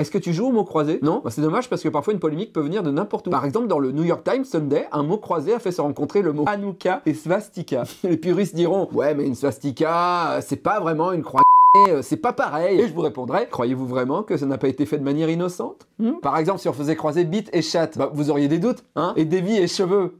Est-ce que tu joues au mot croisé Non. Bah, c'est dommage parce que parfois une polémique peut venir de n'importe où. Par exemple, dans le New York Times Sunday, un mot croisé a fait se rencontrer le mot Hanouka et swastika. Les puristes diront Ouais, mais une swastika, c'est pas vraiment une croix c'est pas pareil. Et je vous répondrai, croyez-vous vraiment que ça n'a pas été fait de manière innocente hmm Par exemple, si on faisait croiser bite et chatte, bah, vous auriez des doutes, hein Et des et cheveux,